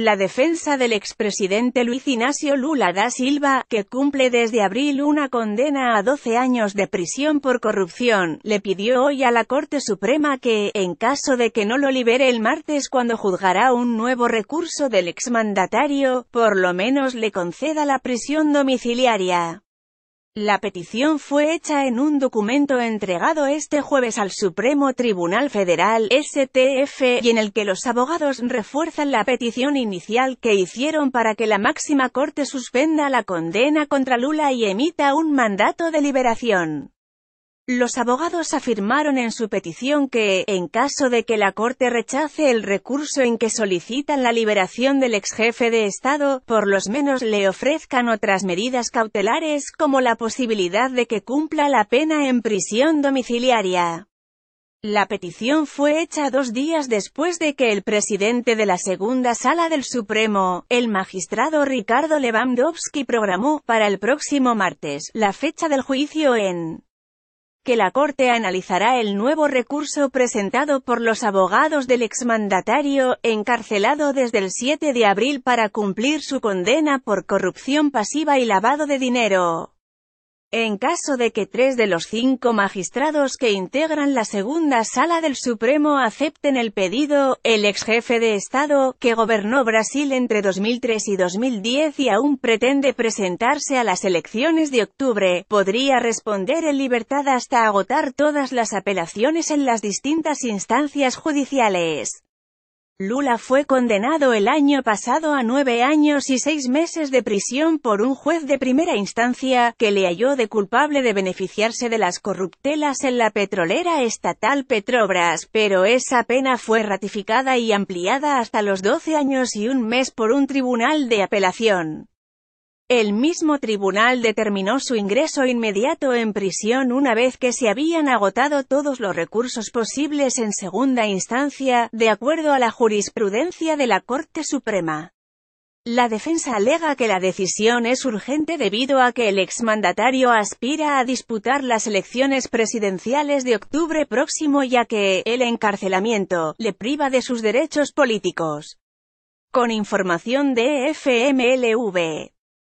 La defensa del expresidente Luis Ignacio Lula da Silva, que cumple desde abril una condena a 12 años de prisión por corrupción, le pidió hoy a la Corte Suprema que, en caso de que no lo libere el martes cuando juzgará un nuevo recurso del exmandatario, por lo menos le conceda la prisión domiciliaria. La petición fue hecha en un documento entregado este jueves al Supremo Tribunal Federal, STF, y en el que los abogados refuerzan la petición inicial que hicieron para que la máxima corte suspenda la condena contra Lula y emita un mandato de liberación. Los abogados afirmaron en su petición que, en caso de que la Corte rechace el recurso en que solicitan la liberación del ex jefe de Estado, por lo menos le ofrezcan otras medidas cautelares como la posibilidad de que cumpla la pena en prisión domiciliaria. La petición fue hecha dos días después de que el presidente de la segunda sala del Supremo, el magistrado Ricardo Lewandowski programó, para el próximo martes, la fecha del juicio en que la Corte analizará el nuevo recurso presentado por los abogados del exmandatario, encarcelado desde el 7 de abril para cumplir su condena por corrupción pasiva y lavado de dinero. En caso de que tres de los cinco magistrados que integran la segunda sala del Supremo acepten el pedido, el ex jefe de Estado, que gobernó Brasil entre 2003 y 2010 y aún pretende presentarse a las elecciones de octubre, podría responder en libertad hasta agotar todas las apelaciones en las distintas instancias judiciales. Lula fue condenado el año pasado a nueve años y seis meses de prisión por un juez de primera instancia, que le halló de culpable de beneficiarse de las corruptelas en la petrolera estatal Petrobras, pero esa pena fue ratificada y ampliada hasta los doce años y un mes por un tribunal de apelación. El mismo tribunal determinó su ingreso inmediato en prisión una vez que se habían agotado todos los recursos posibles en segunda instancia, de acuerdo a la jurisprudencia de la Corte Suprema. La defensa alega que la decisión es urgente debido a que el exmandatario aspira a disputar las elecciones presidenciales de octubre próximo ya que, el encarcelamiento, le priva de sus derechos políticos. Con información de FMLV.